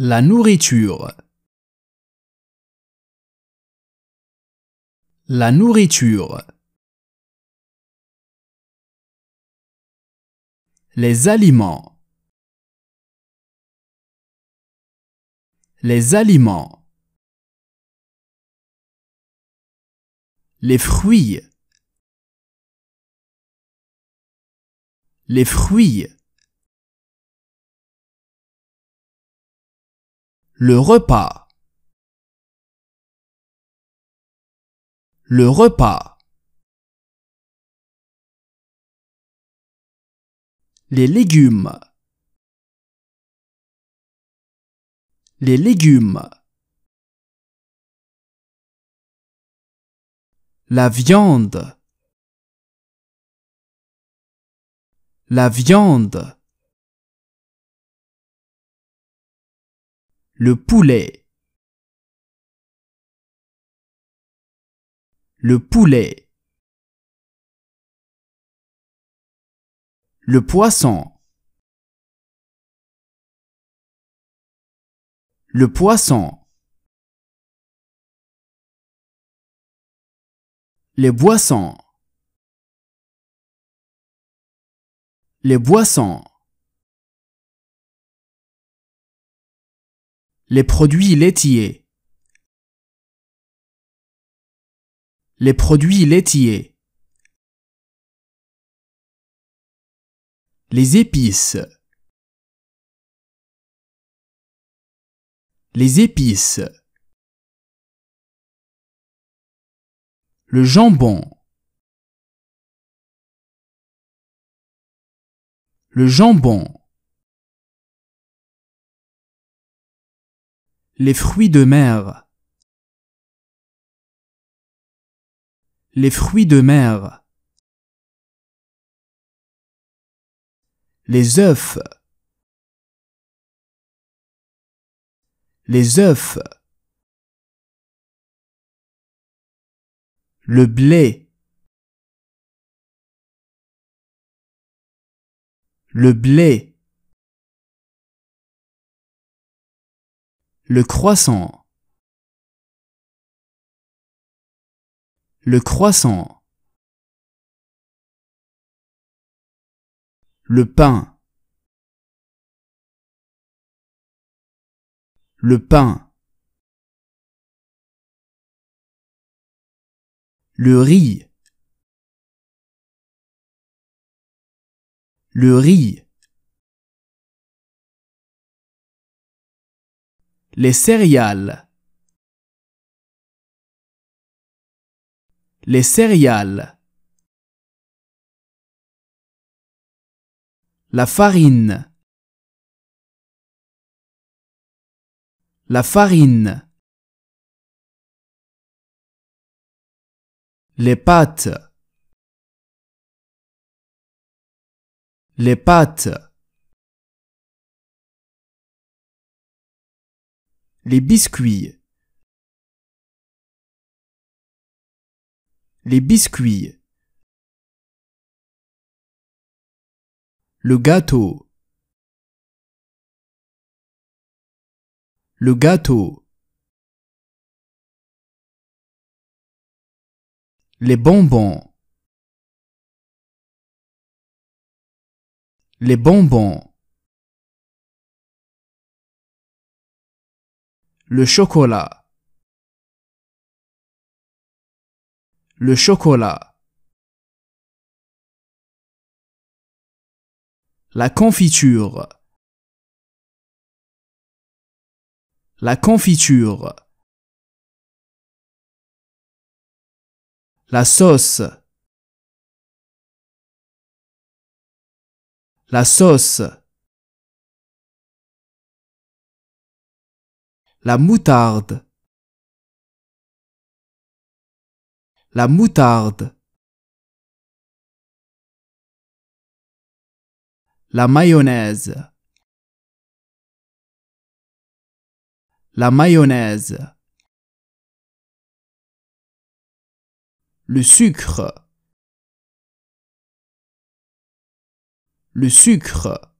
La nourriture. La nourriture. Les aliments. Les aliments. Les fruits. Les fruits. Le repas. Le repas. Les légumes. Les légumes. La viande. La viande. le poulet le poulet le poisson le poisson les boissons les boissons les produits laitiers, les produits laitiers, les épices, les épices, le jambon, le jambon. Les fruits de mer. Les fruits de mer. Les œufs. Les œufs. Le blé. Le blé. Le croissant. Le croissant. Le pain. Le pain. Le riz. Le riz. Les céréales. Les céréales. La farine. La farine. Les pâtes. Les pâtes. Les biscuits. Les biscuits. Le gâteau. Le gâteau. Les bonbons. Les bonbons. Le chocolat. Le chocolat. La confiture. La confiture. La sauce. La sauce. La moutarde. La moutarde. La mayonnaise. La mayonnaise. Le sucre. Le sucre.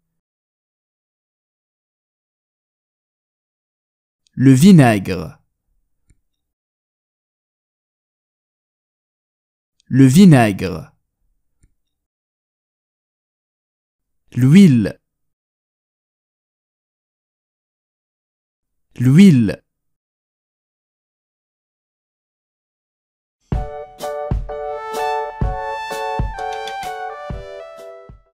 le vinaigre, le vinaigre, l'huile, l'huile.